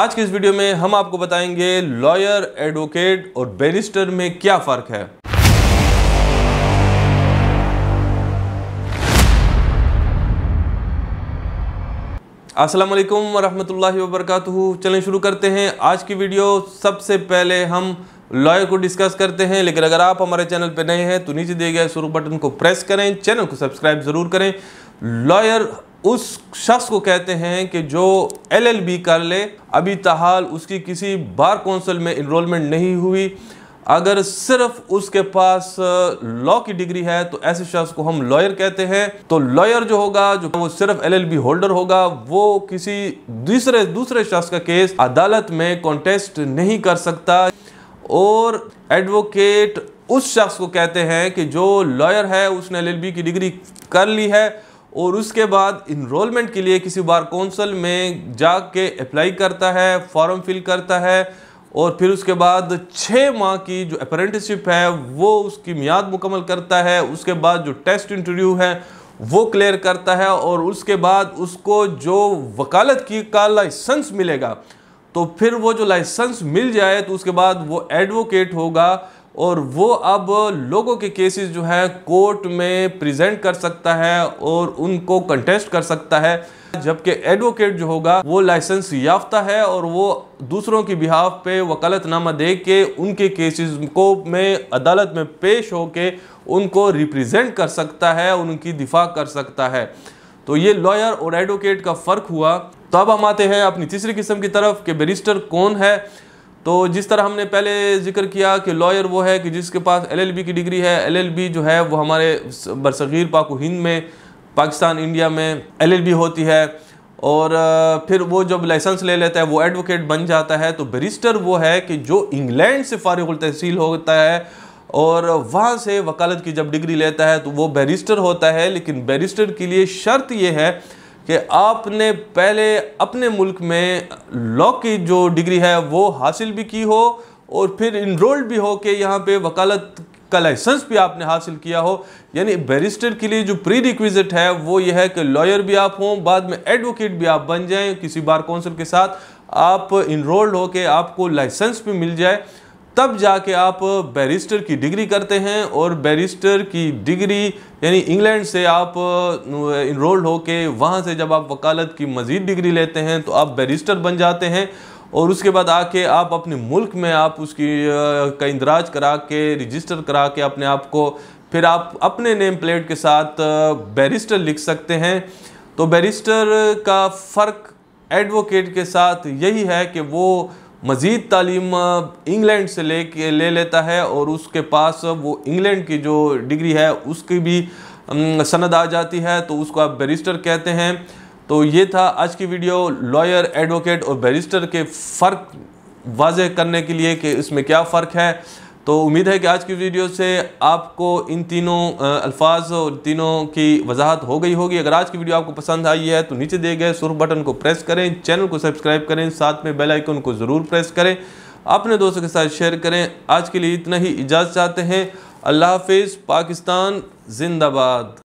आज के इस वीडियो में हम आपको बताएंगे लॉयर एडवोकेट और बैरिस्टर में क्या फ़र्क है असलम वालेकुम रहमतुल्लाहि व चलें शुरू करते हैं आज की वीडियो सबसे पहले हम लॉयर को डिस्कस करते हैं लेकिन अगर आप हमारे चैनल पर नए हैं तो नीचे दिए गए शुरू बटन को प्रेस करें चैनल को सब्सक्राइब ज़रूर करें लॉयर उस शख्स को कहते हैं कि जो एलएलबी कर ले अभी तहाल उसकी किसी बार कौंसिल में इनरोलमेंट नहीं हुई अगर सिर्फ उसके पास लॉ की डिग्री है तो ऐसे शख्स को हम लॉयर कहते हैं तो लॉयर जो होगा जो वो सिर्फ एलएलबी होल्डर होगा वो किसी दूसरे दूसरे शख्स का केस अदालत में कॉन्टेस्ट नहीं कर सकता और एडवोकेट उस शख्स को कहते हैं कि जो लॉयर है उसने एलएलबी की डिग्री कर ली है और उसके बाद इनरोलमेंट के लिए किसी बार कौंसल में जा के अप्लाई करता है फॉर्म फिल करता है और फिर उसके बाद छः माह की जो अप्रेंटिसशिप है वो उसकी मियाद मुकम्मल करता है उसके बाद जो टेस्ट इंटरव्यू है वो क्लियर करता है और उसके बाद उसको जो वकालत की का लाइसेंस मिलेगा तो फिर वो जो लाइसेंस मिल जाए तो उसके बाद वो एडवोकेट होगा और वो अब लोगों के केसेस जो हैं कोर्ट में प्रेजेंट कर सकता है और उनको कंटेस्ट कर सकता है जबकि एडवोकेट जो होगा वो लाइसेंस याफ्ता है और वो दूसरों की बिहाफ पे वकालतनामा दे के उनके केसेस को में अदालत में पेश हो के उनको रिप्रेजेंट कर सकता है उनकी दिफा कर सकता है तो ये लॉयर और एडवोकेट का फ़र्क हुआ तो अब हम आते हैं अपनी तीसरी किस्म की तरफ कि बेरिस्टर कौन है तो जिस तरह हमने पहले जिक्र किया कि लॉयर वो है कि जिसके पास एलएलबी की डिग्री है एलएलबी जो है वो हमारे बरस़ीर पाक हिंद में पाकिस्तान इंडिया में एलएलबी होती है और फिर वो जब लाइसेंस ले लेता है वो एडवोकेट बन जाता है तो बरिस्टर वो है कि जो इंग्लैंड से फ़ारग तहसील होता है और वहाँ से वकालत की जब डिग्री लेता है तो वो बैरिस्टर होता है लेकिन बैरिस्टर के लिए शर्त ये है कि आपने पहले अपने मुल्क में लॉ की जो डिग्री है वो हासिल भी की हो और फिर इनरोल्ड भी हो के यहाँ पे वकालत का लाइसेंस भी आपने हासिल किया हो यानी बैरिस्टर के लिए जो प्री रिक्विजिट है वो ये है कि लॉयर भी आप हों बाद में एडवोकेट भी आप बन जाएं किसी बार काउंसिल के साथ आप इनरोल्ड हो के आपको लाइसेंस भी मिल जाए तब जाके आप बैरिस्टर की डिग्री करते हैं और बैरिस्टर की डिग्री यानी इंग्लैंड से आप इनरोल्ड होके वहाँ से जब आप वकालत की मज़ीद डिग्री लेते हैं तो आप बैरिस्टर बन जाते हैं और उसके बाद आके आप अपने मुल्क में आप उसकी का इंदराज करा के रजिस्टर करा के अपने आप को फिर आप अपने नेम प्लेट के साथ बैरिस्टर लिख सकते हैं तो बैरिस्टर का फ़र्क एडवोकेट के साथ यही है कि वो मज़ीद तालीम इंग्लैंड से ले के ले लेता है और उसके पास वो इंग्लैंड की जो डिग्री है उसकी भी सनद आ जाती है तो उसको आप बैरिस्टर कहते हैं तो ये था आज की वीडियो लॉयर एडवोकेट और बैरिस्टर के फ़र्क वाज करने के लिए कि इसमें क्या फ़र्क है तो उम्मीद है कि आज की वीडियो से आपको इन तीनों अल्फाज और तीनों की वजाहत हो गई होगी अगर आज की वीडियो आपको पसंद आई है तो नीचे दिए गए सुरख बटन को प्रेस करें चैनल को सब्सक्राइब करें साथ में बेल आइकन को ज़रूर प्रेस करें अपने दोस्तों के साथ शेयर करें आज के लिए इतना ही इजाज़त चाहते हैं अल्लाह हाफिज़ पाकिस्तान जिंदाबाद